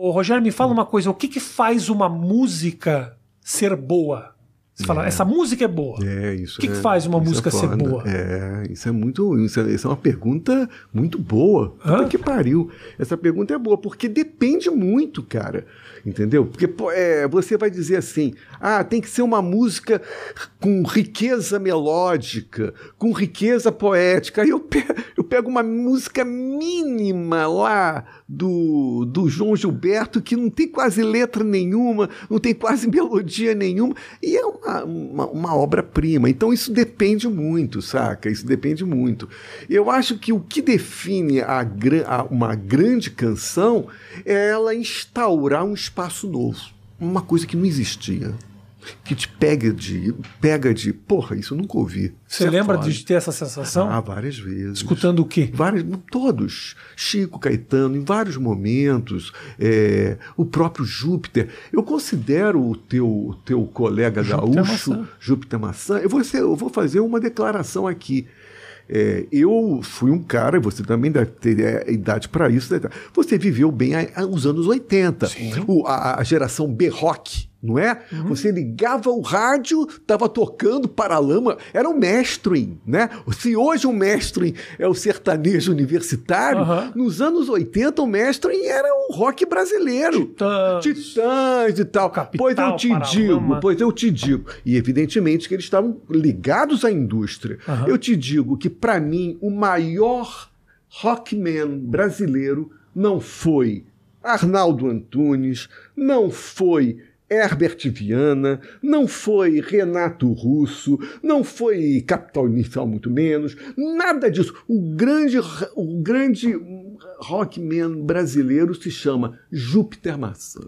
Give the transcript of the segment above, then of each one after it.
Ô, Rogério, me fala uma coisa: o que, que faz uma música ser boa? Você fala, é. essa música é boa. É, isso. O que, que é- faz uma é música ser boa? É, isso é muito. Isso é, isso é uma pergunta muito boa. Puta que pariu. Essa pergunta é boa, porque depende muito, cara. Entendeu? Porque é, você vai dizer assim: ah, tem que ser uma música com riqueza melódica, com riqueza poética. Aí eu pego, eu pego uma música mínima lá do, do João Gilberto, que não tem quase letra nenhuma, não tem quase melodia nenhuma, e é uma uma, uma, uma obra-prima. Então isso depende muito, saca? Isso depende muito. Eu acho que o que define a, a, uma grande canção é ela instaurar um espaço novo, uma coisa que não existia que te pega de, pega de, porra, isso eu nunca ouvi. Você é lembra de ter essa sensação? Ah, várias vezes. Escutando o quê? vários todos. Chico, Caetano, em vários momentos, é, o próprio Júpiter. Eu considero o teu, o teu colega Júpiter é gaúcho, maçã. Júpiter é Maçã, eu vou, ser, eu vou fazer uma declaração aqui. É, eu fui um cara, você também deve ter idade para isso. Né? Você viveu bem os anos 80. O, a, a, geração B-Rock não é? Uhum. Você ligava o rádio, estava tocando Paralama, era o um mainstream, né? Se hoje o mestre é o sertanejo universitário, uhum. nos anos 80 o mestre era o rock brasileiro. Titãs. Titãs e tal. Capital, pois eu te Paralama. digo, pois eu te digo. E evidentemente que eles estavam ligados à indústria. Uhum. Eu te digo que para mim o maior rockman brasileiro não foi Arnaldo Antunes, não foi Herbert Viana, não foi Renato Russo, não foi Capital Inicial, muito menos, nada disso. O grande, o grande rockman brasileiro se chama Júpiter Maçã.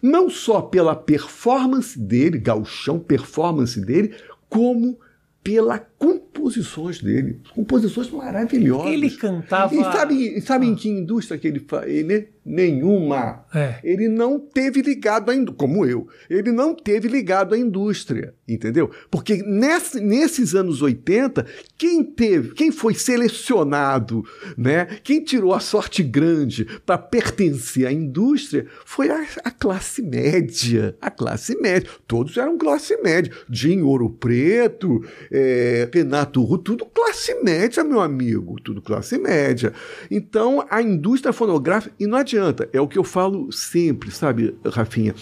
Não só pela performance dele, gauchão performance dele, como pela composições dele, composições maravilhosas. Ele cantava. E sabe, sabe em ah. que indústria que ele faz? Ele nenhuma. É. Ele não teve ligado à indústria, como eu. Ele não teve ligado à indústria, entendeu? Porque nesse, nesses anos 80, quem teve, quem foi selecionado, né? Quem tirou a sorte grande para pertencer à indústria foi a, a, classe média, a classe média. Todos eram classe média, de em Ouro Preto, é, Ru, tudo classe média, meu amigo, tudo classe média. Então, a indústria fonográfica, e não adianta, é o que eu falo sempre, sabe, Rafinha?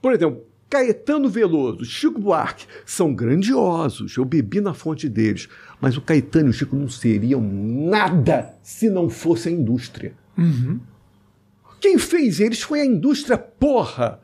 Por exemplo, Caetano Veloso, Chico Buarque são grandiosos, eu bebi na fonte deles, mas o Caetano e o Chico não seriam nada se não fosse a indústria. Uhum. Quem fez eles foi a indústria, porra!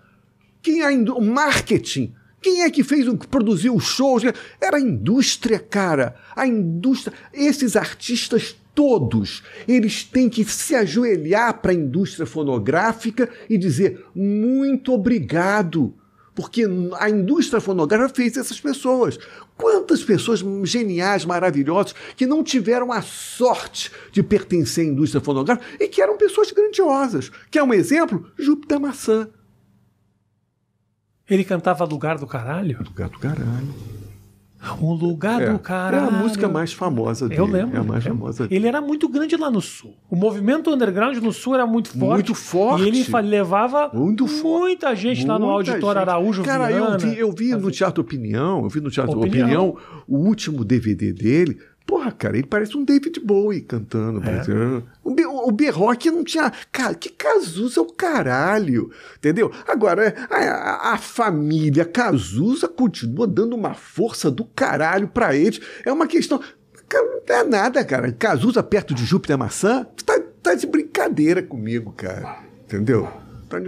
Quem é a o marketing quem é que fez, que produziu os shows? Era a indústria, cara. A indústria. Esses artistas todos, eles têm que se ajoelhar para a indústria fonográfica e dizer muito obrigado. Porque a indústria fonográfica fez essas pessoas. Quantas pessoas geniais, maravilhosas, que não tiveram a sorte de pertencer à indústria fonográfica e que eram pessoas grandiosas. Quer um exemplo? Júpiter Maçã. Ele cantava Lugar do Caralho? Lugar do Caralho. Um lugar é, do caralho. É a música mais famosa dele. Eu lembro. É a mais é. famosa dele. Ele era muito grande lá no Sul. O movimento underground no Sul era muito forte. Muito forte. E ele levava muito muita gente muita lá no Auditório gente. Araújo Cara, Viana, eu vi, eu vi no Teatro Opinião, eu vi no Teatro Opinião, Opinião o último DVD dele. Porra, cara, ele parece um David Bowie cantando. É. é um o Berroque não tinha. Cara, que Cazuza é o caralho, entendeu? Agora, a, a, família Cazuza continua dando uma força do caralho para eles. É uma questão. Cara, não é nada, cara. Cazuza perto de Júpiter Maçã? Tu tá, tá de brincadeira comigo, cara. Entendeu? O tá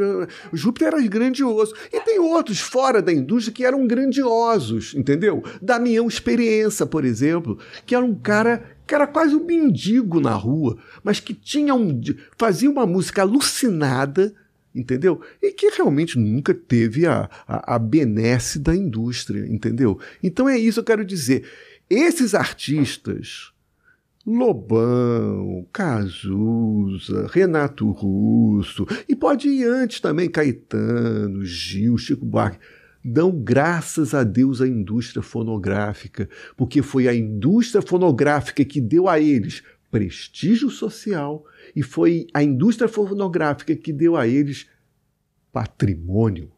Júpiter era grandioso. E tem outros fora da indústria que eram grandiosos, entendeu? Damião Experiência, por exemplo, que era um cara que era quase um mendigo na rua, mas que tinha um fazia uma música alucinada, entendeu? E que realmente nunca teve a, a, a benesse da indústria, entendeu? Então é isso que eu quero dizer. Esses artistas, Lobão, Cazuza, Renato Russo, e pode ir antes também, Caetano, Gil, Chico Buarque dão graças a Deus à indústria fonográfica, porque foi a indústria fonográfica que deu a eles prestígio social e foi a indústria fonográfica que deu a eles patrimônio.